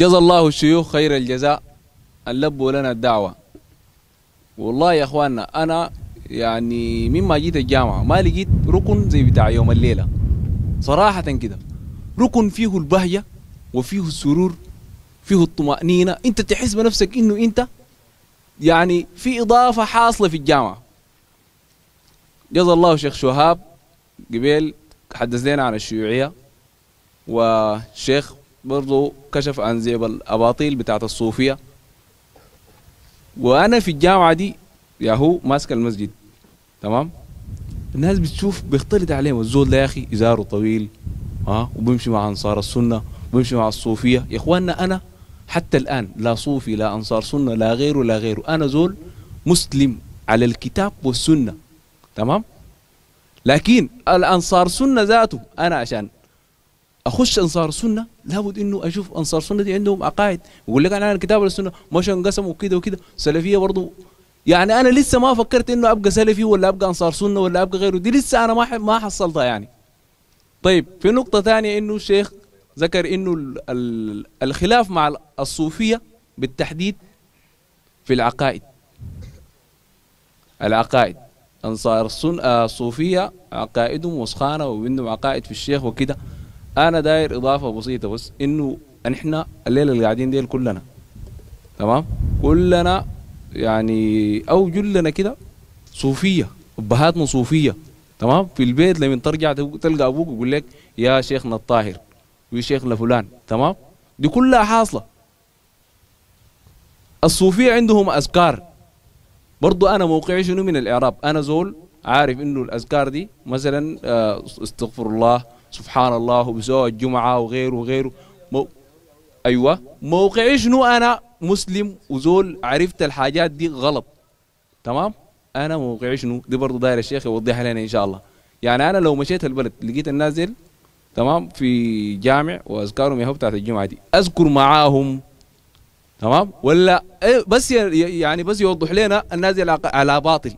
جزا الله الشيوخ خير الجزاء أن لبوا لنا الدعوة والله يا أخواننا أنا يعني مما جيت الجامعة ما لقيت ركن زي بتاع يوم الليلة صراحة كده ركن فيه البهجة وفيه السرور فيه الطمأنينة أنت تحس بنفسك إنه أنت يعني في إضافة حاصلة في الجامعة جزا الله شيخ شهاب قبيل حدث لنا عن الشيوعية وشيخ برضو كشف عن زي الاباطيل بتاعت الصوفيه وانا في الجامعه دي ياهو ماسك المسجد تمام الناس بتشوف بيختلط عليهم الزول ده يا اخي ازاره طويل ها وبيمشي مع انصار السنه وبيمشي مع الصوفيه يا اخواننا انا حتى الان لا صوفي لا انصار سنه لا غيره لا غيره انا زول مسلم على الكتاب والسنه تمام لكن الانصار سنه ذاته انا عشان اخش انصار سنه لابد انه اشوف انصار سنه دي عندهم عقائد يقول لك انا الكتاب والسنه مش انقسموا كده وكده سلفيه برضه يعني انا لسه ما فكرت انه ابقى سلفي ولا ابقى انصار سنه ولا ابقى غيره دي لسه انا ما ما حصلتها يعني طيب في نقطه ثانيه انه الشيخ ذكر انه الخلاف مع الصوفيه بالتحديد في العقائد العقائد انصار الصوفيه آه، عقائدهم وسخانه وعندهم عقائد في الشيخ وكده انا داير اضافه بسيطه بس انه نحن الليله اللي قاعدين ديل كلنا تمام كلنا يعني او جلنا كده صوفيه ابهاتنا صوفيه تمام في البيت لما ترجع تلقى ابوك يقول لك يا شيخنا الطاهر ويا شيخنا فلان تمام دي كلها حاصله الصوفيه عندهم اذكار برضو انا موقعي شنو من الاعراب انا زول عارف انه الاذكار دي مثلا آه، استغفر الله سبحان الله وزوج جمعة وغيره وغيره مو... أيوة موقعي شنو أنا مسلم وزول عرفت الحاجات دي غلط تمام أنا موقعي شنو دي برضه داير الشيخ يوضحها لنا إن شاء الله يعني أنا لو مشيت البلد لقيت النازل تمام في جامع وأذكارهم يهو بتاعت الجمعة دي أذكر معاهم تمام ولا إيه، بس يعني بس يوضح لنا النازل على باطل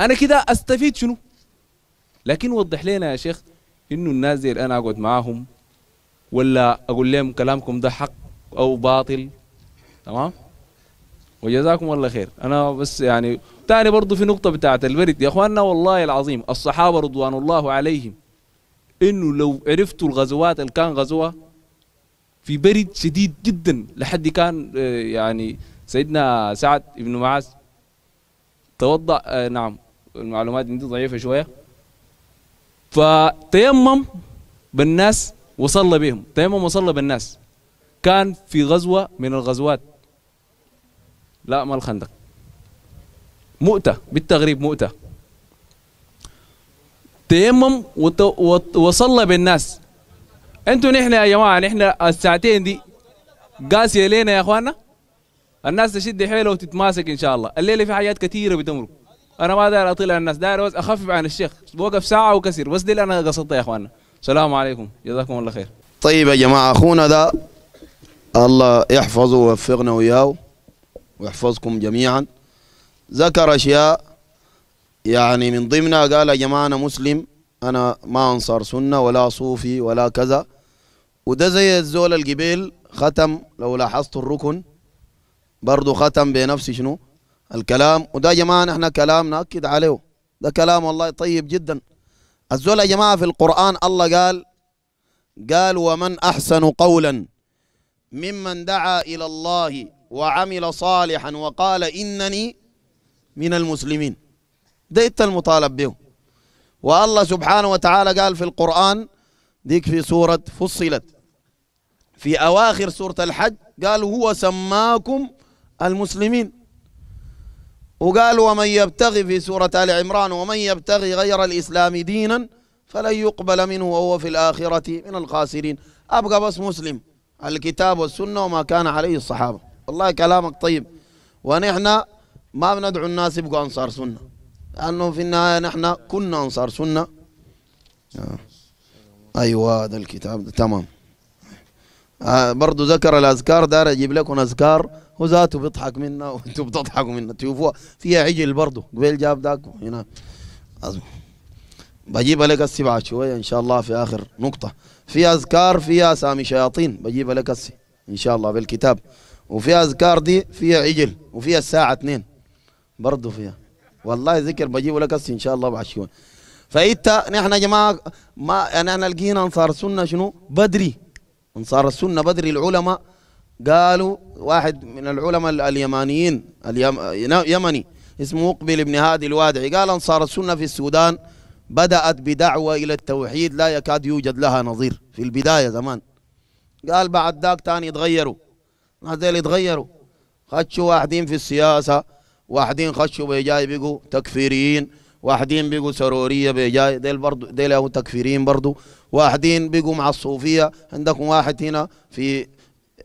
أنا كده أستفيد شنو لكن وضح لنا يا شيخ انه الناس دي انا اقعد معاهم ولا اقول لهم كلامكم ده حق او باطل تمام وجزاكم الله خير انا بس يعني تاني برضو في نقطه بتاعت البرد يا اخواننا والله العظيم الصحابه رضوان الله عليهم انه لو عرفتوا الغزوات اللي كان غزوه في برد شديد جدا لحد كان آه، يعني سيدنا سعد بن معاذ توضا آه، نعم المعلومات عندي ضعيفه شويه فتيمم بالناس وصلى بهم تيمم وصلى بالناس كان في غزوة من الغزوات لا ما الخندق مؤتة بالتغريب مؤتة تيمم وصلى بالناس انتوا نحن يا جماعة نحن الساعتين دي قاسية لينا يا اخوانا الناس تشد حيلها وتتماسك ان شاء الله الليلة في حاجات كثيرة بتمرق انا ما داير اطيل على الناس داير اخفف عن الشيخ بوقف ساعه وكسر بس دي اللي انا قصدته يا اخواننا السلام عليكم جزاكم الله خير طيب يا جماعه اخونا ده الله يحفظه ويوفقنا وياه ويحفظكم جميعا ذكر اشياء يعني من ضمنها قال يا جماعه انا مسلم انا ما انصار سنه ولا صوفي ولا كذا وده زي الزول القبيل ختم لو لاحظت الركن برضه ختم بنفس شنو الكلام وده يا جماعه نحن كلام ناكد عليه ده كلام والله طيب جدا الزول يا جماعه في القران الله قال قال ومن احسن قولا ممن دعا الى الله وعمل صالحا وقال انني من المسلمين ده انت المطالب به والله سبحانه وتعالى قال في القران ديك في سوره فصلت في اواخر سوره الحج قال هو سماكم المسلمين وقال ومن يبتغي في سورة آل عمران ومن يبتغي غير الإسلام دينا فلن يقبل منه وهو في الآخرة من الخاسرين أبقى بس مسلم الكتاب والسنة وما كان عليه الصحابة والله كلامك طيب ونحن ما بندعو الناس يبقوا أنصار سنة لأنه في النهاية نحن كنا أنصار سنة آه. أيوة هذا الكتاب تمام آه، برضو ذكر الأذكار دار أجيب لكم أذكار وذاته بيضحك منا وانتوا بتضحكوا منا تشوفوها فيها عجل برضه قبيل جاب ذاك هنا بجيبها لك هسي بعد شويه ان شاء الله في اخر نقطه في اذكار فيها اسامي شياطين بجيبها لك هسي ان شاء الله بالكتاب وفي اذكار دي فيها عجل وفيها الساعه اثنين برضه فيها والله ذكر بجيبه لك هسي ان شاء الله بعد شويه فانت نحن يا جماعه ما يعني انا لقينا انصار السنه شنو بدري انصار السنه بدري العلماء قالوا واحد من العلماء اليمانيين اليمني اسمه مقبل ابن هادي الوادعي قال أنصار السنة في السودان بدأت بدعوة إلى التوحيد لا يكاد يوجد لها نظير في البداية زمان قال بعد ذاك تاني يتغيروا هذول يتغيروا خشوا واحدين في السياسة واحدين خشوا بيجاي بيقوا تكفيريين واحدين بيقوا سرورية بيجاي ديل برضو ديل تكفيريين برضو واحدين بيقوا مع الصوفية عندكم واحد هنا في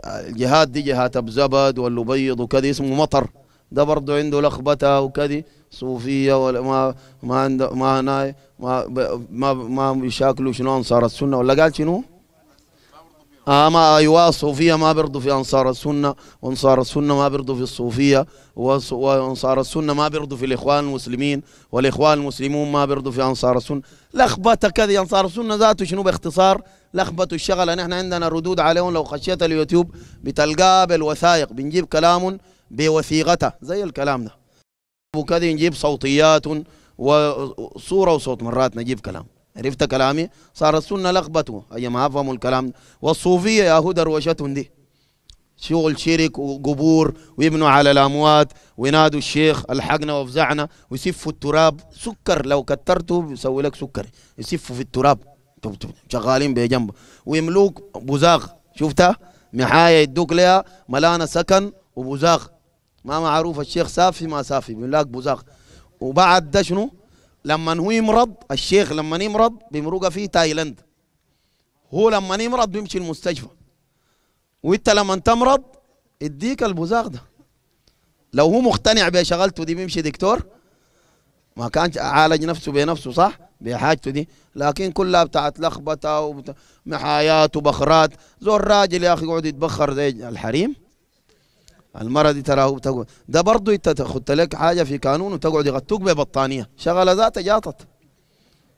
الجهات دي جهات ابو زبد واللبيض وكذا اسمه مطر ده برضو عنده لخبته وكذا صوفيه ولا ما ما عنده ما ناي ما ما ما, شنو صارت السنه ولا قال شنو؟ اما ايوا الصوفيه ما بيرضوا في انصار السنه وانصار السنه ما بيرضوا في الصوفيه وانصار السنه ما بيرضوا في الاخوان المسلمين والاخوان المسلمون ما بيرضوا في انصار السنه لخبطه كذي انصار السنه ذاته شنو باختصار لخبطه الشغله نحن عندنا ردود عليهم لو خشيت اليوتيوب بتلقاه بالوثائق بنجيب كلام بوثيقته زي الكلام ده وكذي نجيب صوتيات وصوره وصوت مرات نجيب كلام عرفت كلامي صار السنة لخبطوا أي ما أفهموا الكلام والصوفية يا هدى روشتهم دي شغل شرك وقبور ويبنوا على الأموات وينادوا الشيخ الحقنا وفزعنا ويسفوا التراب سكر لو كترته بيسوي لك سكر يسفوا في التراب شغالين بجنبه ويملوك بزاغ شفتها محاية يدوك لها ملانة سكن وبزاغ ما معروف الشيخ صافي ما صافي بيملاك بزاغ وبعد ده شنو لما هو يمرض الشيخ لما يمرض بيمرق في تايلاند هو لما يمرض بيمشي المستشفى وانت لما تمرض اديك البزاغ ده لو هو مقتنع بشغلته دي بيمشي دكتور ما كانش عالج نفسه بنفسه صح بحاجته دي لكن كلها بتاعت لخبطه ومحايات وبخرات زول راجل يا اخي يقعد يتبخر زي الحريم المرض دي تراه بتقعد ده برضه انت تاخد لك حاجه في قانون وتقعد يغطوك ببطانيه شغله ذاتها جاطت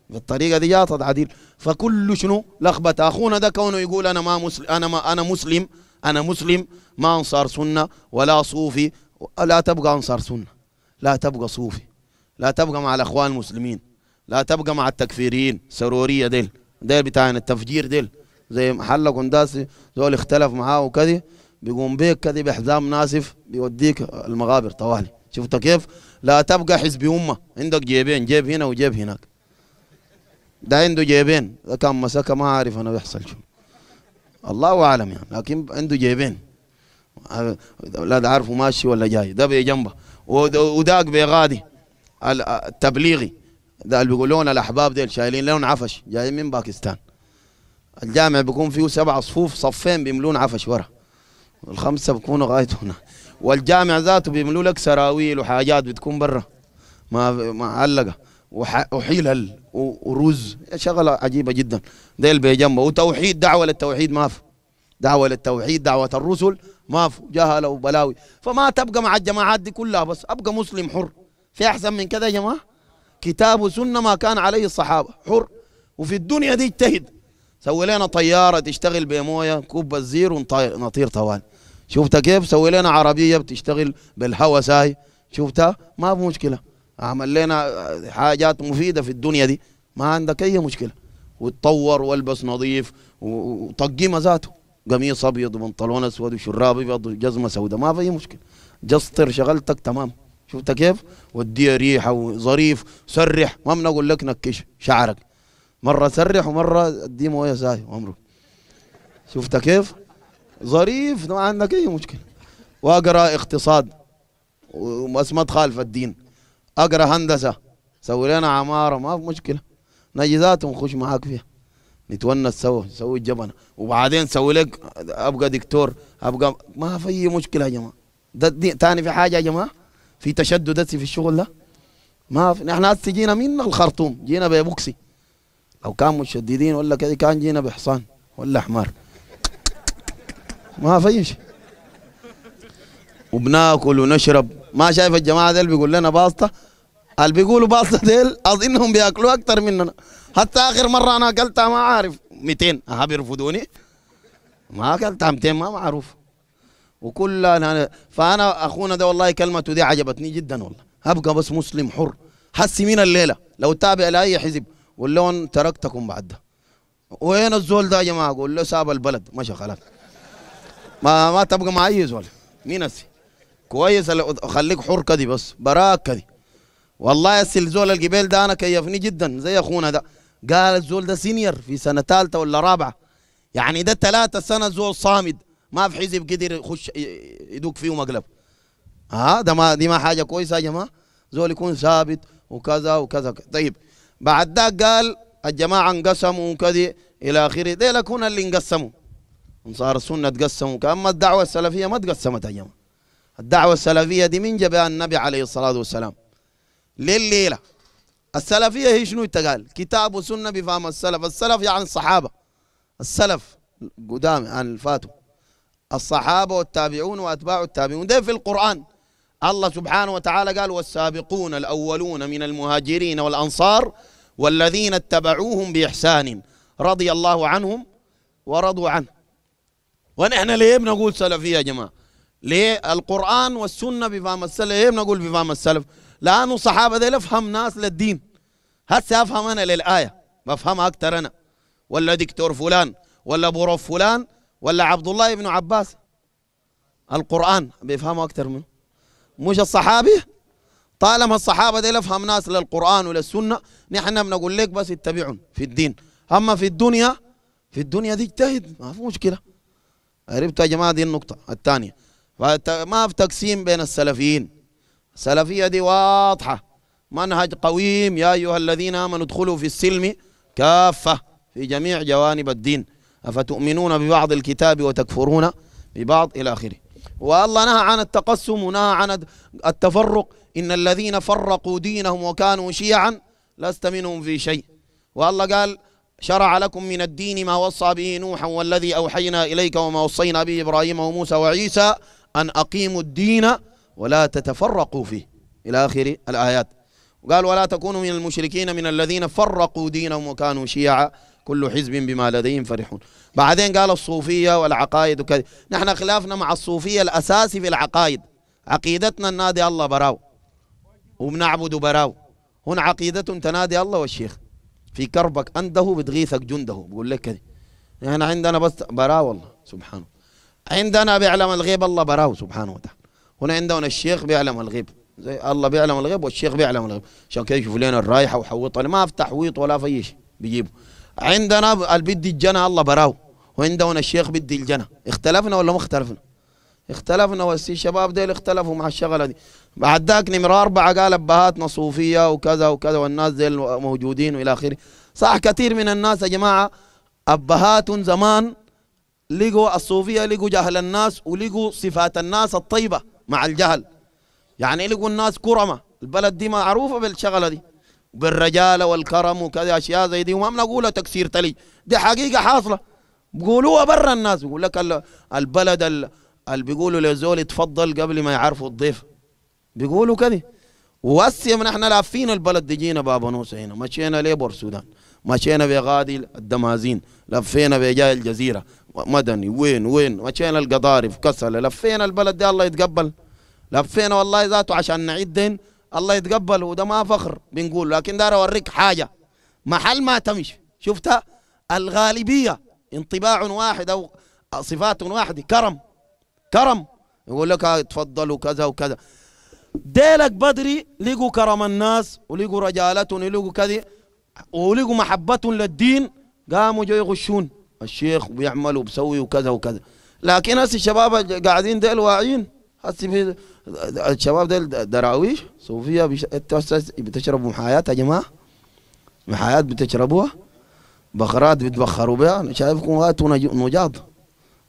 بالطريقه دي جاطت عديل فكل شنو لخبطه اخونا ده كونه يقول انا ما مسلم انا ما انا مسلم انا مسلم ما انصار سنه ولا صوفي لا تبقى انصار سنه لا تبقى صوفي لا تبقى مع الاخوان المسلمين لا تبقى مع التكفيريين سروريه ديل ديل بتاعنا التفجير ديل زي محلكم داس زول اختلف معاه وكذا بيقوم بيك كذب بحزام ناسف بيوديك المغابر طوالي شفت كيف لا تبقى حزب أمة عندك جيبين جيب هنا وجيب هناك ده عنده جيبين ده كان مسكه ما عارف أنا بيحصل شو الله أعلم يعني لكن عنده جيبين لا عارفه ماشي ولا جاي ده بجنبه وداك بيغادي التبليغي ده اللي بيقولون الأحباب ديل شايلين لهم عفش جايين من باكستان الجامع بيكون فيه سبع صفوف صفين بيملون عفش ورا الخمسه بكونوا غايه هنا والجامع ذاته بيعملوا لك سراويل وحاجات بتكون برا ما معلقه وحيل ورز شغله عجيبه جدا ديل بجنبه وتوحيد دعوه للتوحيد ما في دعوه للتوحيد دعوه الرسل ما في جهله وبلاوي فما تبقى مع الجماعات دي كلها بس ابقى مسلم حر في احسن من كذا يا جماعه كتاب وسنه ما كان عليه الصحابه حر وفي الدنيا دي اجتهد سوي لنا طياره تشتغل بمويه كوب الزير ونطير طوال شفتها كيف سوي لنا عربيه بتشتغل بالهوا ساي شفتها ما في مشكله عمل لنا حاجات مفيده في الدنيا دي ما عندك اي مشكله وتطور والبس نظيف وطقمه ذاته قميص ابيض وبنطلون اسود وشراب ابيض وجزمه سوداء ما في اي مشكله جسطر شغلتك تمام شفت كيف وديها ريحه وظريف سرح ما بنقول لك نكش شعرك مره سرح ومره اديه مويه ساي عمره شفت كيف ظريف ما عندك اي مشكله واقرا اقتصاد بس ما تخالف الدين اقرا هندسه سوي لنا عماره ما في مشكله نجزات ونخش معاك فيها نتونس سوا نسوي الجبنه وبعدين سوي لك ابقى دكتور ابقى ما في اي مشكله يا جماعه ده تاني في حاجه يا جماعه في تشدد في الشغل ده ما في نحن هسه جينا من الخرطوم جينا ببوكسي لو كان متشددين ولا كذا كان جينا بحصان ولا حمار ما في شيء وبناكل ونشرب ما شايف الجماعه ديل بيقول لنا باسطه اللي بيقولوا باسطه ديل اظنهم بياكلوا اكثر مننا حتى اخر مره انا اكلتها ما عارف 200 ها بيرفضوني ما اكلتها 200 ما معروف وكل أنا فانا اخونا ده والله كلمته دي عجبتني جدا والله هبقى بس مسلم حر حسي من الليله لو تابع لاي حزب واللون تركتكم بعد ده وين الزول ده يا جماعه اقول له ساب البلد مشى خلاص ما ما تبقى معيز ولا مين اسي كويس خليك حر كده بس براك كدي والله اسي الزول الجبال ده انا كيفني جدا زي اخونا ده قال الزول ده سينيور في سنه ثالثه ولا رابعه يعني ده ثلاثه سنه زول صامد ما في حزب قدر يخش يدوق فيه مقلب ها آه ده ما دي ما حاجه كويسه يا جماعه زول يكون ثابت وكذا وكذا طيب بعد ذاك قال الجماعه انقسموا وكذا الى اخره ديلك هنا اللي انقسموا انصار السنه تقسموا كاما الدعوه السلفيه ما تقسمت يا جماعه الدعوه السلفيه دي من جبهه النبي عليه الصلاه والسلام لليله السلفيه هي شنو قال كتاب وسنه بفهم السلف السلف يعني الصحابه السلف قدام عن يعني فاتوا الصحابه والتابعون واتباع التابعون ده في القران الله سبحانه وتعالى قال والسابقون الاولون من المهاجرين والانصار والذين اتبعوهم باحسان رضي الله عنهم ورضوا عنه ونحن ليه بنقول سلفيه يا جماعه ليه القران والسنه بفهم السلف ليه بنقول بفهم السلف لانه الصحابه دي افهم ناس للدين هسه افهم انا للايه بفهمها اكثر انا ولا دكتور فلان ولا بروف فلان ولا عبد الله بن عباس القران بيفهمه اكثر منه مش الصحابي طالما الصحابه دي افهم ناس للقران وللسنه نحن بنقول لك بس اتبعهم في الدين اما في الدنيا في الدنيا دي اجتهد ما في مشكله عرفتوا يا جماعه دي النقطه الثانيه ما في تقسيم بين السلفيين السلفيه دي واضحه منهج قويم يا ايها الذين امنوا ادخلوا في السلم كافه في جميع جوانب الدين افتؤمنون ببعض الكتاب وتكفرون ببعض الى اخره والله نهى عن التقسم ونهى عن التفرق ان الذين فرقوا دينهم وكانوا شيعا لست منهم في شيء والله قال شرع لكم من الدين ما وصى به نوحا والذي أوحينا إليك وما وصينا به إبراهيم وموسى وعيسى أن أقيموا الدين ولا تتفرقوا فيه إلى آخر الآيات وقال ولا تكونوا من المشركين من الذين فرقوا دينهم وكانوا شيعا كل حزب بما لديهم فرحون بعدين قال الصوفية والعقائد وكذا نحن خلافنا مع الصوفية الأساسي في العقائد عقيدتنا ننادي الله براو وبنعبد براو هنا عقيدة تنادي الله والشيخ في كربك عنده بتغيثك جنده بقول لك كده احنا يعني عندنا بس براه والله سبحانه عندنا بيعلم الغيب الله براه سبحانه وتعالى هنا عندنا الشيخ بيعلم الغيب زي الله بيعلم الغيب والشيخ بيعلم الغيب عشان كده يشوف لنا الرايحه وحوطها ما في تحويط ولا في اي شيء بيجيبه عندنا البدي الجنه الله براه وعندنا الشيخ بدي الجنه اختلفنا ولا ما اختلفنا؟ اختلفنا والشباب ديل اختلفوا مع الشغله دي بعد ذاك نمره اربعه قال ابهاتنا صوفيه وكذا وكذا والناس ديل موجودين والى اخره صح كثير من الناس يا جماعه ابهات زمان لقوا الصوفيه لقوا جهل الناس ولقوا صفات الناس الطيبه مع الجهل يعني لقوا الناس كرمه البلد دي معروفه بالشغله دي بالرجاله والكرم وكذا اشياء زي دي وما بنقولها تكسير تلي دي حقيقه حاصله بقولوها برا الناس بيقول لك البلد اللي بيقولوا لزول اتفضل قبل ما يعرفوا الضيف بيقولوا كده واسيا من احنا لافين البلد دي جينا بابا نوسة هنا مشينا ليبر السودان مشينا بغادي الدمازين لفينا بجاي الجزيرة مدني وين وين مشينا القضارف كسلة لفينا البلد دي الله يتقبل لفينا والله ذاته عشان نعيد دين الله يتقبل وده ما فخر بنقول لكن دار اوريك حاجة محل ما تمشي شفتها الغالبية انطباع واحد او صفات واحدة كرم كرم يقول لك آه، تفضلوا كذا وكذا ديلك بدري لقوا كرم الناس ولقوا رجالتهم ولقوا كذا ولقوا محبتهم للدين قاموا جو يغشون الشيخ بيعمل وبسوي وكذا وكذا لكن هسه الشباب قاعدين ديل واعيين هسه في الشباب ديل دراويش صوفيه بتشربوا محايات يا جماعه محايات بتشربوها بخرات بتبخروا بها شايفكم هاتوا نجاض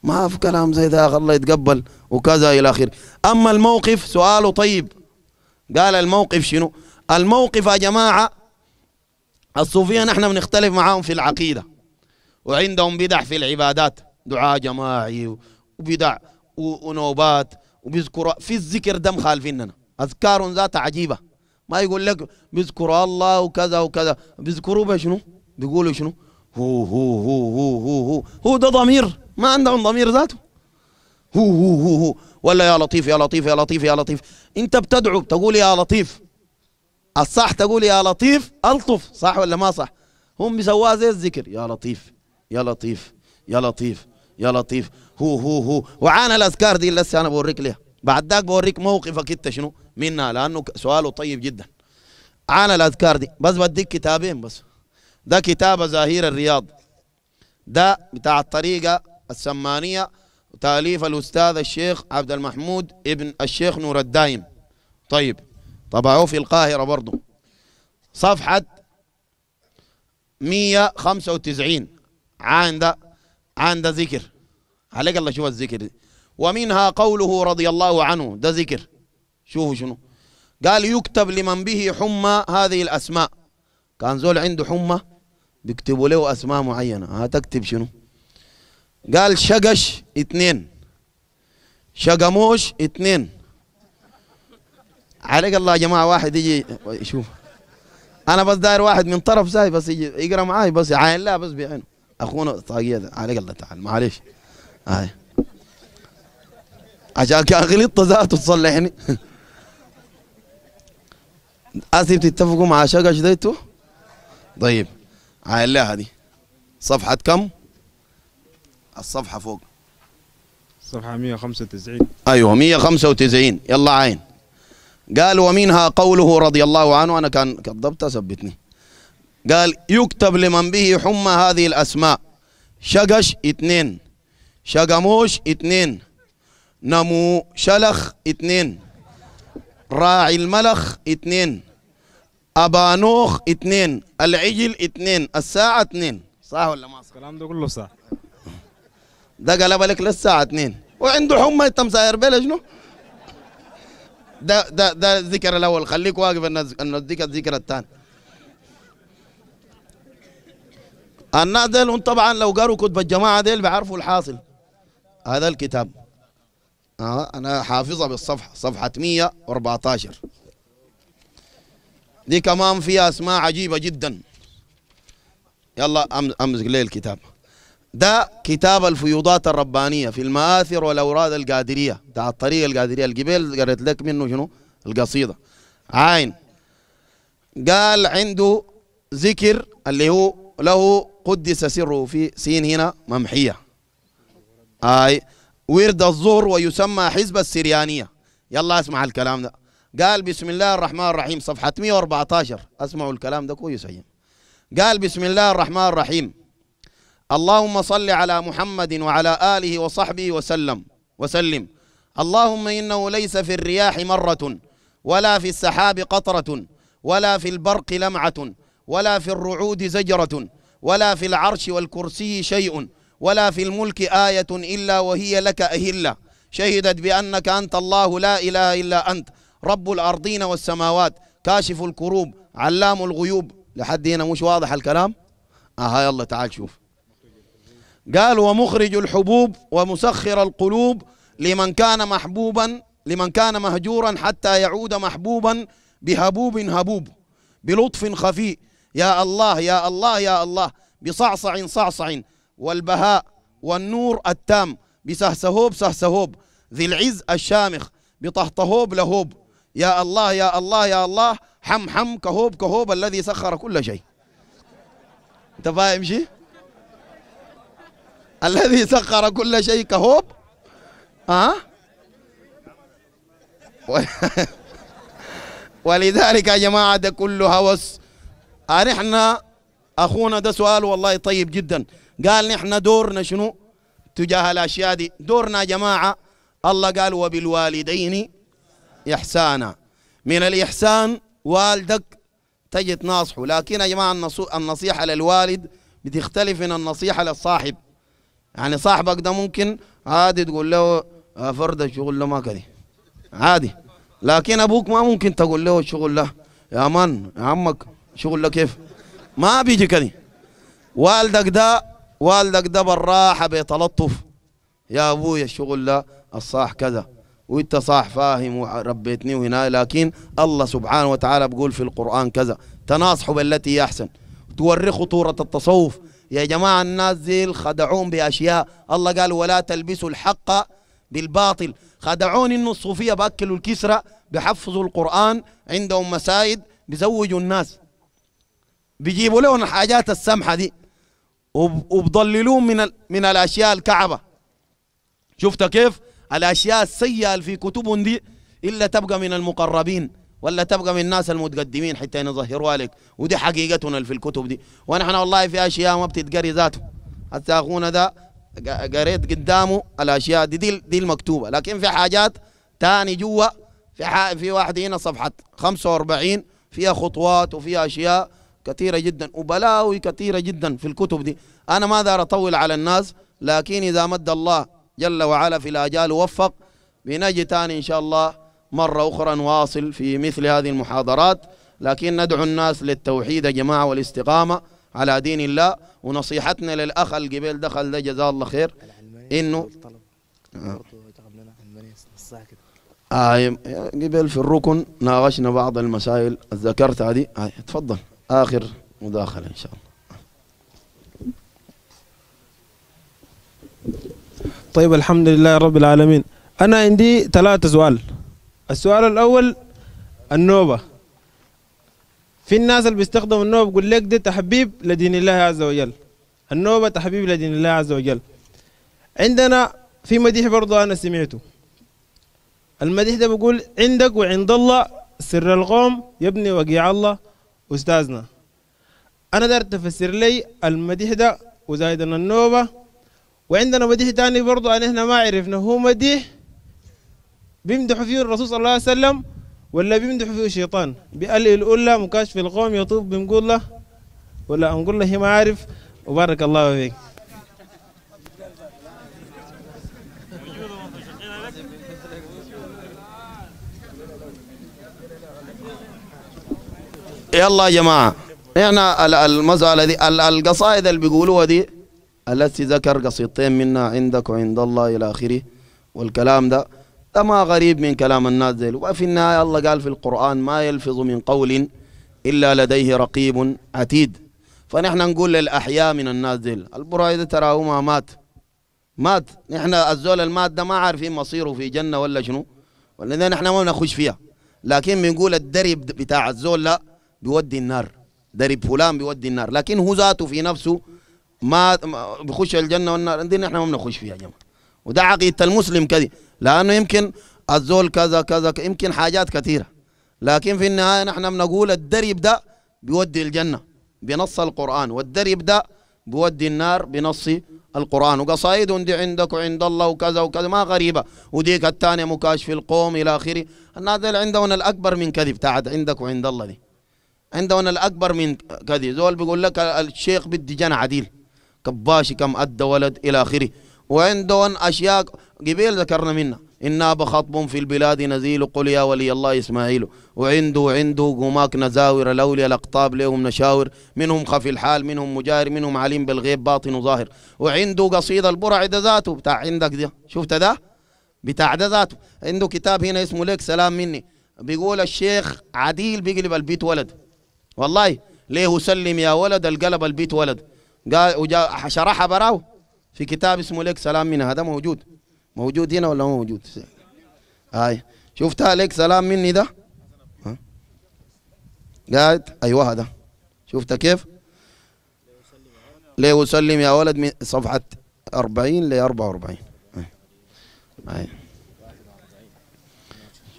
ما في كلام زي ده الله يتقبل وكذا الى اخره اما الموقف سؤاله طيب قال الموقف شنو الموقف يا جماعه الصوفيه نحن بنختلف معاهم في العقيده وعندهم بدع في العبادات دعاء جماعي وبدع ونوبات وبيذكر في الذكر ده مخالفيننا اذكار ذات عجيبه ما يقول لك بيذكروا الله وكذا وكذا بيذكروا بشنو بيقولوا شنو هو هو هو هو هو, هو ده ضمير ما عندهم ضمير ذاته هو هو هو هو ولا يا لطيف يا لطيف يا لطيف يا لطيف انت بتدعو تقول يا لطيف الصح تقول يا لطيف الطف صح ولا ما صح هم بيسووها زي الذكر يا لطيف يا لطيف يا لطيف يا لطيف هو هو هو وعانى الاذكار دي لسه انا بوريك لها بعد ذاك بوريك موقفك انت شنو منها لانه سؤاله طيب جدا عانى الاذكار دي بس بديك كتابين بس ده كتاب زهير الرياض ده بتاع الطريقه السمانية تأليف الأستاذ الشيخ عبد المحمود ابن الشيخ نور الدايم طيب طبعوه في القاهرة برضه صفحة 195 عند عند ذكر عليك الله شوف الذكر ومنها قوله رضي الله عنه ده ذكر شوفوا شنو قال يكتب لمن به حمى هذه الأسماء كان زول عنده حمى بيكتبوا له أسماء معينة هتكتب شنو قال شقش اثنين شقموش اثنين عليك الله يا جماعه واحد يجي يشوف انا بس داير واحد من طرف ساي بس يجي يقرا معاي بس عين لا بس بعينه اخونا طاقيه عليك الله تعال معلش هاي عشان كان غلطت ذاته تصلحني اسف تتفقوا مع شقش ديتو طيب عين لا هذه صفحه كم الصفحة فوق صفحة 195 أيوه 195 يلا عين قال ومنها قوله رضي الله عنه أنا كان كذبت ثبتني قال يكتب لمن به حمى هذه الأسماء شقش اثنين شقموش اثنين نمو شلخ اثنين راعي الملخ اثنين أبانوخ اثنين العجل اثنين الساعة اثنين صح ولا ما صح؟ الكلام ده كله صح ده قلب لك للساعة 2 وعنده حمى انت مساير بلا شنو؟ ده ده ده الذكر الاول خليك واقف انه اديك الذكر الثاني الناس ديل طبعا لو قروا كتب الجماعه ديل بيعرفوا الحاصل هذا الكتاب آه انا حافظها بالصفحه صفحه 114 دي كمان فيها اسماء عجيبه جدا يلا امسك لي الكتاب ده كتاب الفيوضات الربانية في المآثر والأوراد القادرية بتاع الطريقة القادرية الجبال قريت لك منه شنو القصيدة عين قال عنده ذكر اللي هو له قدس سره في سين هنا ممحية آي ورد الظهر ويسمى حزب السريانية يلا اسمع الكلام ده قال بسم الله الرحمن الرحيم صفحة 114 اسمعوا الكلام ده كويس قال بسم الله الرحمن الرحيم اللهم صل على محمد وعلى آله وصحبه وسلم وسلم اللهم إنه ليس في الرياح مرة ولا في السحاب قطرة ولا في البرق لمعة ولا في الرعود زجرة ولا في العرش والكرسي شيء ولا في الملك آية إلا وهي لك أهلة شهدت بأنك أنت الله لا إله إلا أنت رب الأرضين والسماوات كاشف الكروب علام الغيوب لحد هنا مش واضح الكلام آه يلا تعال شوف قال ومخرج الحبوب ومسخر القلوب لمن كان محبوبا لمن كان مهجورا حتى يعود محبوبا بهبوب هبوب بلطف خفي يا الله يا الله يا الله بصعصع صعصع والبهاء والنور التام بسهسهوب سهسهوب ذي العز الشامخ بطهطهوب لهوب يا الله يا الله يا الله حم حم كهوب كهوب الذي سخر كل شيء انت فاهم شيء الذي سخر كل شيء كهوب أه؟ ولذلك يا جماعة ده كله هوس احنا آه، أخونا ده سؤال والله طيب جدا قال نحن دورنا شنو تجاه الأشياء دي دورنا يا جماعة الله قال وبالوالدين إحسانا من الإحسان والدك تجد ناصحه لكن يا جماعة النصيحة للوالد بتختلف من النصيحة للصاحب يعني صاحبك ده ممكن عادي تقول له آه، فرد الشغل ما كده عادي لكن ابوك ما ممكن تقول له الشغل ده يا من يا عمك شغل له كيف ما بيجي كده والدك ده والدك ده بالراحه بتلطف يا ابوي الشغل ده الصاح كذا وانت صاح فاهم وربيتني وهنا لكن الله سبحانه وتعالى بيقول في القران كذا تناصحوا بالتي هي احسن توري خطوره التصوف يا جماعة الناس زيل خدعون بأشياء الله قال ولا تلبسوا الحق بالباطل خدعون إنه الصوفية بأكلوا الكسرة بحفظوا القرآن عندهم مسايد بزوجوا الناس بيجيبوا لهم الحاجات السمحة دي وبضللوهم من, من الأشياء الكعبة شفت كيف الأشياء السيئة اللي في كتبهم دي إلا تبقى من المقربين ولا تبقى من الناس المتقدمين حتى نظهروها لك ودي حقيقتنا اللي في الكتب دي ونحن والله في اشياء ما بتتقري ذاته حتى اخونا ده قريت قدامه الاشياء دي, دي دي المكتوبه لكن في حاجات تاني جوا في في واحد هنا صفحه 45 فيها خطوات وفيها اشياء كثيره جدا وبلاوي كثيره جدا في الكتب دي انا ما دار اطول على الناس لكن اذا مد الله جل وعلا في الاجال ووفق بنجي تاني ان شاء الله مرة أخرى نواصل في مثل هذه المحاضرات لكن ندعو الناس للتوحيد يا جماعة والاستقامة على دين الله ونصيحتنا للأخ القبيل دخل ده جزاه الله خير إنه آه, آه، قبل في الركن ناقشنا بعض المسائل ذكرت هذه آه تفضل آخر مداخلة إن شاء الله طيب الحمد لله رب العالمين أنا عندي ثلاثة سؤال السؤال الأول النوبة في الناس اللي بيستخدموا النوبة بقول لك ده تحبيب لدين الله عز وجل النوبة تحبيب لدين الله عز وجل عندنا في مديح برضو أنا سمعته المديح ده بيقول عندك وعند الله سر القوم يبني وقيع الله أستاذنا أنا دار تفسر لي المديح ده وزايدنا النوبة وعندنا مديح تاني برضو أنا هنا ما عرفنا هو مديح بيمدحوا فيه الرسول صلى الله عليه وسلم ولا بيمدحوا فيه الشيطان بقال الأولى مكاشف القوم يطوب بنقول له ولا نقول له ما عارف وبارك الله فيك يلا يا جماعة احنا المسألة دي القصائد اللي بيقولوها دي التي ذكر قصيدتين منها عندك وعند الله إلى آخره والكلام ده ده ما غريب من كلام الناس ديل وفي النهاية الله قال في القرآن ما يلفظ من قول إلا لديه رقيب عتيد فنحن نقول للأحياء من الناس ديل البرايدة تراه ما مات مات نحن الزول المات ده ما عارفين إيه مصيره في جنة ولا شنو ولذا نحن ما بنخش فيها لكن بنقول الدرب بتاع الزول لا بيودي النار درب فلان بيودي النار لكن هو ذاته في نفسه ما بخش الجنة والنار دي نحن ما بنخش فيها يا جماعة وده عقيده المسلم كذي لانه يمكن الزول كذا كذا يمكن حاجات كثيره لكن في النهايه نحن بنقول الدرب ده بيودي الجنه بنص القران والدرب ده بيودي النار بنص القرآن وقصائد دي عندك وعند الله وكذا وكذا ما غريبة وديك الثانية مكاشف القوم إلى آخره الناس عندهم الأكبر من كذب تعد عندك وعند الله دي عندهم الأكبر من كذب زول بيقول لك الشيخ بدي جنة عديل كباشي كم أدى ولد إلى آخره وعندهم أشياء قبيل ذكرنا منها إنا بخطب في البلاد نزيل قل يا ولي الله إسماعيل وعنده عنده قماك نزاور الأولي الأقطاب لهم نشاور منهم خفي الحال منهم مجاهر منهم عليم بالغيب باطن وظاهر وعنده قصيدة البرع ده ذاته بتاع عندك ده شفت ده بتاع ده ذاته عنده كتاب هنا اسمه لك سلام مني بيقول الشيخ عديل بيقلب البيت ولد والله ليه سلم يا ولد القلب البيت ولد قال وجا شرحها براه في كتاب اسمه لك سلام من هذا موجود موجود هنا ولا مو موجود هاي شفتها لك سلام مني ده قاعد ايوه هذا شفت كيف ليه وسلم يا ولد من صفحة 40 ل 44 هاي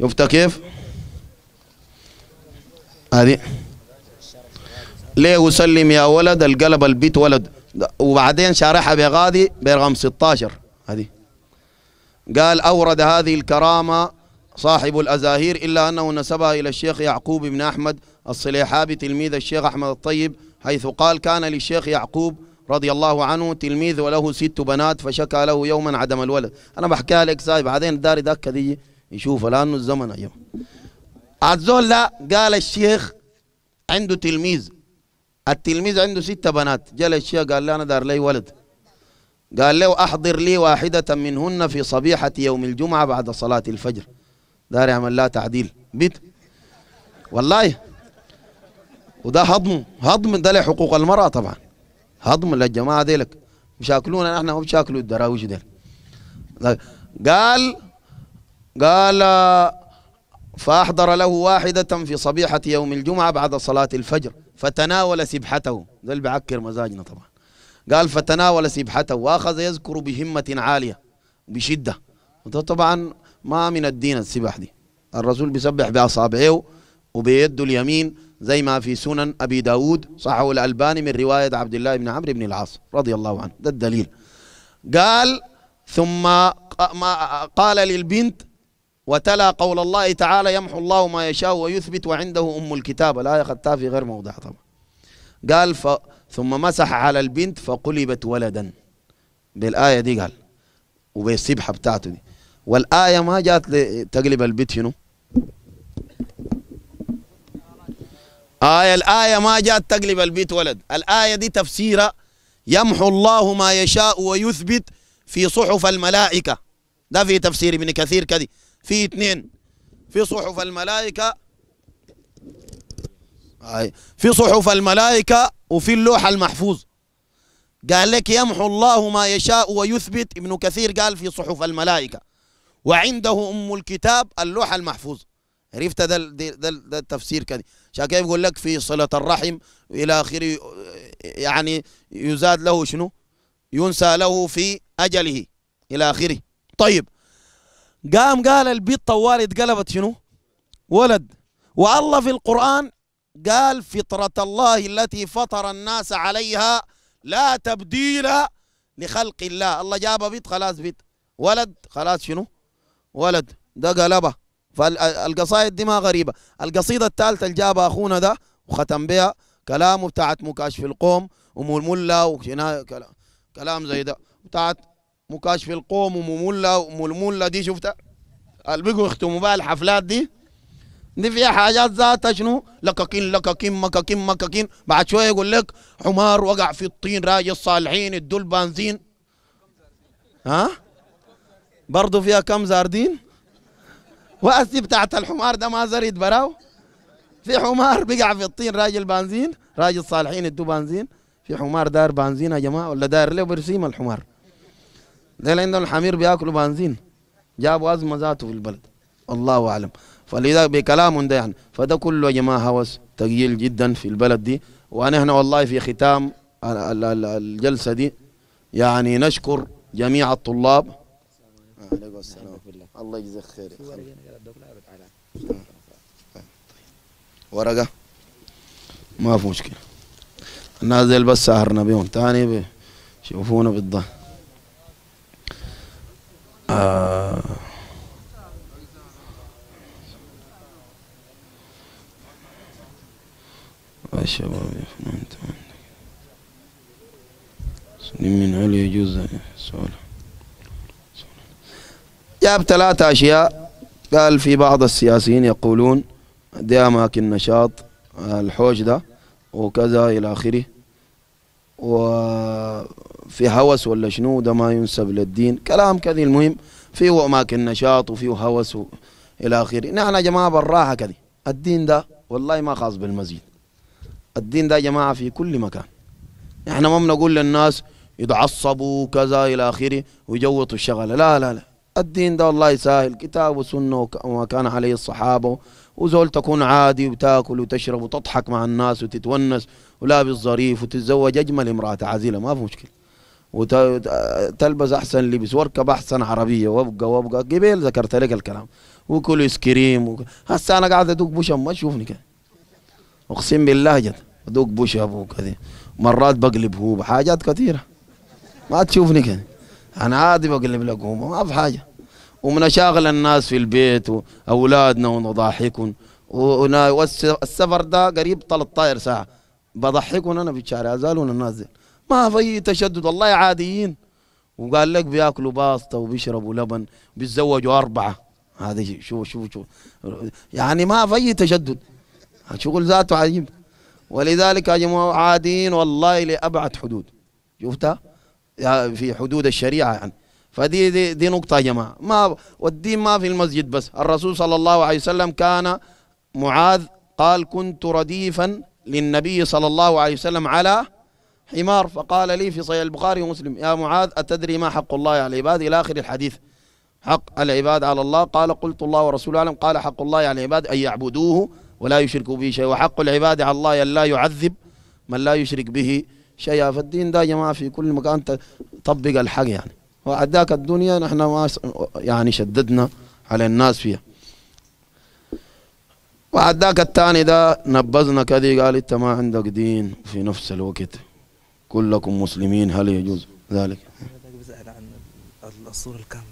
شفت كيف هذه ليه وسلم يا ولد القلب البيت ولد وبعدين شارحها بغادي برقم 16 هذه قال أورد هذه الكرامة صاحب الأزاهير إلا أنه نسبها إلى الشيخ يعقوب بن أحمد الصليحابي تلميذ الشيخ أحمد الطيب حيث قال كان للشيخ يعقوب رضي الله عنه تلميذ وله ست بنات فشكى له يوما عدم الولد أنا بحكيها لك ساي بعدين داري داك دي يشوفها لأنه الزمن أيوه الزول لا قال الشيخ عنده تلميذ التلميذ عنده ستة بنات جاء الشيخ قال لي أنا دار لي ولد قال له أحضر لي واحدة منهن في صبيحة يوم الجمعة بعد صلاة الفجر دار يعمل لا تعديل بيت والله وده هضم هضم ده لحقوق المرأة طبعا هضم للجماعة ديلك مشاكلونا نحن هم بشاكلوا الدراويش ديل طيب. قال قال فأحضر له واحدة في صبيحة يوم الجمعة بعد صلاة الفجر فتناول سبحته ده اللي بيعكر مزاجنا طبعا قال فتناول سبحته وأخذ يذكر بهمة عالية بشدة وده طبعا ما من الدين السبح دي الرسول بيسبح بأصابعه وبيده اليمين زي ما في سنن أبي داود صحه الألباني من رواية عبد الله بن عمرو بن العاص رضي الله عنه ده الدليل قال ثم قال للبنت وتلا قول الله تعالى يمحو الله ما يشاء ويثبت وعنده أم الكتاب الآية خدتها في غير موضع طبعا قال ف... ثم مسح على البنت فقلبت ولدا بالآية دي قال وبالسبحة بتاعته دي والآية ما جات لتقلب البيت شنو آية الآية ما جات تقلب البيت ولد الآية دي تفسيرها يمحو الله ما يشاء ويثبت في صحف الملائكة ده في تفسير ابن كثير كذي في اثنين في صحف الملائكة في صحف الملائكة وفي اللوح المحفوظ قال لك يمحو الله ما يشاء ويثبت ابن كثير قال في صحف الملائكة وعنده أم الكتاب اللوح المحفوظ عرفت ده, ده, ده التفسير كده عشان كده يقول لك في صلة الرحم إلى آخره يعني يزاد له شنو ينسى له في أجله إلى آخره طيب قام قال البيت طوال اتقلبت شنو ولد والله في القرآن قال فطرة الله التي فطر الناس عليها لا تبديل لخلق الله الله جاب بيت خلاص بيت ولد خلاص شنو ولد ده قلبه فالقصائد دي ما غريبة القصيدة الثالثة اللي جابها أخونا ده وختم بها كلامه بتاعت مكاشف القوم أم وكلام كلام زي ده بتاعت مكاشف القوم ومملة وململة دي شفتها اللي بيجوا يختموا بها الحفلات دي دي فيها حاجات ذاتها شنو لكاكين لكاكين مكاكين مكاكين بعد شويه يقول لك حمار وقع في الطين راجل الصالحين الدول بنزين ها برضه فيها كم زاردين واسي بتاعت الحمار ده ما زريت براو في حمار بقع في الطين راجل بنزين راجل صالحين ادوا بنزين في حمار دار بنزين يا جماعه ولا دار له برسيم الحمار ده عندهم الحمير بياكلوا بنزين جابوا أزمة ذاته في البلد الله أعلم فلذا بكلام ده يعني فده كله يا جماعة هوس تقيل جدا في البلد دي ونحن والله في ختام الجلسة دي يعني نشكر جميع الطلاب عليكم السلام الله يجزاك خير ورقة ما في مشكلة الناس دي بس سهرنا بيهم تاني شوفونا بالضهر آه الشباب من يجوز يعني. سؤال جاب ثلاثة أشياء قال في بعض السياسيين يقولون دي أماكن نشاط آه، الحوج ده وكذا إلى آخره و في هوس ولا شنو ده ما ينسب للدين كلام كذي المهم في أماكن نشاط وفي هوس إلى آخره نحن يا جماعة بالراحة كذي الدين ده والله ما خاص بالمسجد الدين ده يا جماعة في كل مكان نحن ما بنقول للناس يتعصبوا كذا إلى آخره ويجوطوا الشغلة لا لا لا الدين ده والله سهل كتاب وسنة وما كان عليه الصحابة وزول تكون عادي وتاكل وتشرب وتضحك مع الناس وتتونس ولابس ظريف وتتزوج أجمل امرأة عزيلة ما في مشكلة وتلبس احسن لبس واركب احسن عربيه وابقى وابقى قبيل ذكرت لك الكلام وكل ايس كريم وك... هسه انا قاعد ادوق بوش ما تشوفني كده اقسم بالله جد ادوق بوش ابو كده مرات بقلب هو بحاجات كثيره ما تشوفني كده انا عادي بقلب لك هو ما في حاجه ومن شاغل الناس في البيت واولادنا ونضحكهم والسفر ده قريب 13 ساعه بضحكهم انا في الشارع زالون الناس دي ما في اي تشدد والله عاديين وقال لك بياكلوا باسطه وبيشربوا لبن بيتزوجوا اربعه هذه شو شو شو يعني ما في اي تشدد شغل ذاته عجيب ولذلك يا جماعه عاديين والله لابعد حدود شفتها في حدود الشريعه يعني فدي دي, دي نقطه يا جماعه ما والدين ما في المسجد بس الرسول صلى الله عليه وسلم كان معاذ قال كنت رديفا للنبي صلى الله عليه وسلم على حمار فقال لي في صحيح البخاري ومسلم يا معاذ أتدري ما حق الله على العباد إلى آخر الحديث حق العباد على الله قال قلت الله ورسوله أعلم قال حق الله على العباد أن يعبدوه ولا يشركوا به شيئا وحق العباد على الله أن لا يعذب من لا يشرك به شيئا فالدين ده يا جماعة في كل مكان تطبق الحق يعني وعداك الدنيا نحن ما يعني شددنا على الناس فيها وعداك الثاني ده نبذنا كذي قال انت ما عندك دين في نفس الوقت كلكم مسلمين هل يجوز ذلك؟ بسأل عن الصورة الكاملة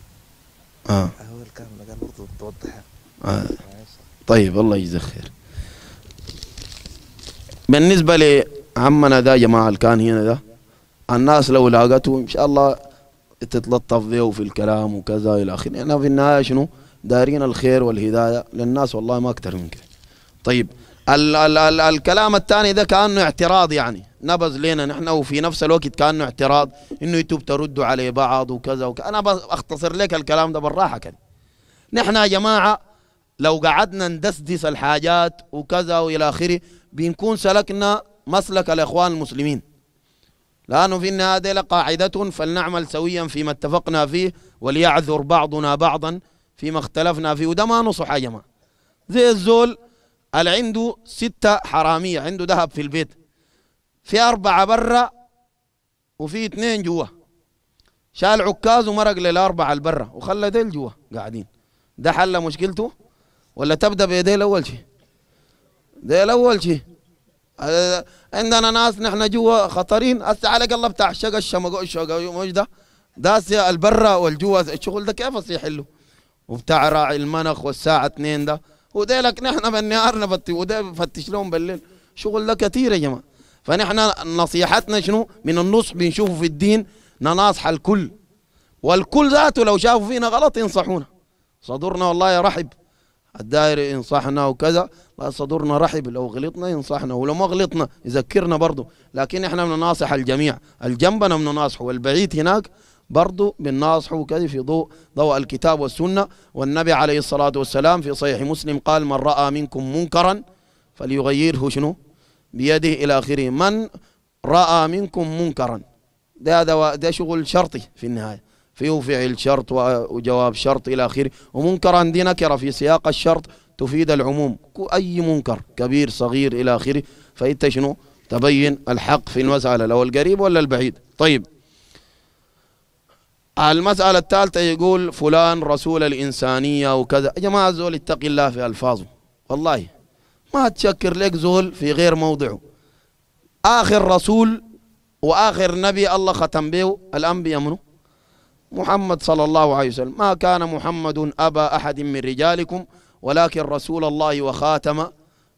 اه الكاملة قال توضحها آه. طيب الله يجزاك خير بالنسبة لعمنا ذا جماعة اللي كان هنا ذا الناس لو لاقته إن شاء الله تتلطف به في الكلام وكذا إلى آخره يعني في النهاية شنو دارين الخير والهداية للناس والله ما أكثر من كده طيب ال ال ال الكلام الثاني ده كانه اعتراض يعني نبذ لنا نحن وفي نفس الوقت كانه اعتراض انه يتوب تردوا على بعض وكذا وكذا انا بختصر لك الكلام ده بالراحه كده نحن يا جماعه لو قعدنا ندسدس الحاجات وكذا والى اخره بنكون سلكنا مسلك الاخوان المسلمين لانه في النهايه دي قاعده فلنعمل سويا فيما اتفقنا فيه وليعذر بعضنا بعضا فيما اختلفنا فيه وده ما نصح يا جماعه زي الزول اللي عنده ستة حرامية عنده ذهب في البيت في أربعة برا وفي اثنين جوا شال عكاز ومرق للأربعة البرة وخلى ديل جوا قاعدين ده حل مشكلته ولا تبدأ بيديل أول شيء ديل أول شيء عندنا ناس نحن جوا خطرين أسعى عليك الله بتاع الشقة الشمق الشقة مش ده داس البرة والجوا الشغل ده كيف يحله وبتاع راعي المنخ والساعة اثنين ده وديلك نحن بالنهار نفتش وده بفتش لهم بالليل شغل ده كتير يا جماعه فنحن نصيحتنا شنو من النصح بنشوفه في الدين نناصح الكل والكل ذاته لو شافوا فينا غلط ينصحونا صدورنا والله رحب الدائر ينصحنا وكذا لا صدورنا رحب لو غلطنا ينصحنا ولو ما غلطنا يذكرنا برضه لكن احنا بنناصح الجميع الجنبنا بنناصحه والبعيد هناك برضو بنناصحه كذا في ضوء ضوء الكتاب والسنة والنبي عليه الصلاة والسلام في صحيح مسلم قال من رأى منكم منكرا فليغيره شنو بيده إلى آخره من رأى منكم منكرا ده, ده, ده شغل شرطي في النهاية فيه فعل شرط وجواب شرط إلى آخره ومنكرا دي نكرة في سياق الشرط تفيد العموم أي منكر كبير صغير إلى آخره فأنت شنو تبين الحق في المسألة لو القريب ولا البعيد طيب المسألة الثالثة يقول فلان رسول الإنسانية وكذا يا جماعة زول اتقي الله في ألفاظه والله ما تشكر لك زول في غير موضعه آخر رسول وآخر نبي الله ختم به الأنبياء منه محمد صلى الله عليه وسلم ما كان محمد أبا أحد من رجالكم ولكن رسول الله وخاتم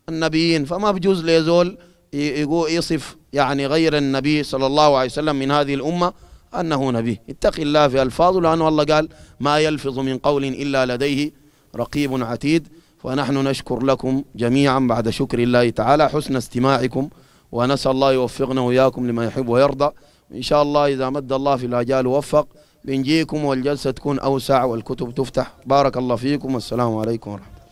النبيين فما بجوز لزول يقول يصف يعني غير النبي صلى الله عليه وسلم من هذه الأمة أنه نبي اتق الله في ألفاظه لأنه الله قال ما يلفظ من قول إلا لديه رقيب عتيد فنحن نشكر لكم جميعا بعد شكر الله تعالى حسن استماعكم ونسأل الله يوفقنا وإياكم لما يحب ويرضى إن شاء الله إذا مد الله في الأجال ووفق بنجيكم والجلسة تكون أوسع والكتب تفتح بارك الله فيكم والسلام عليكم ورحمة الله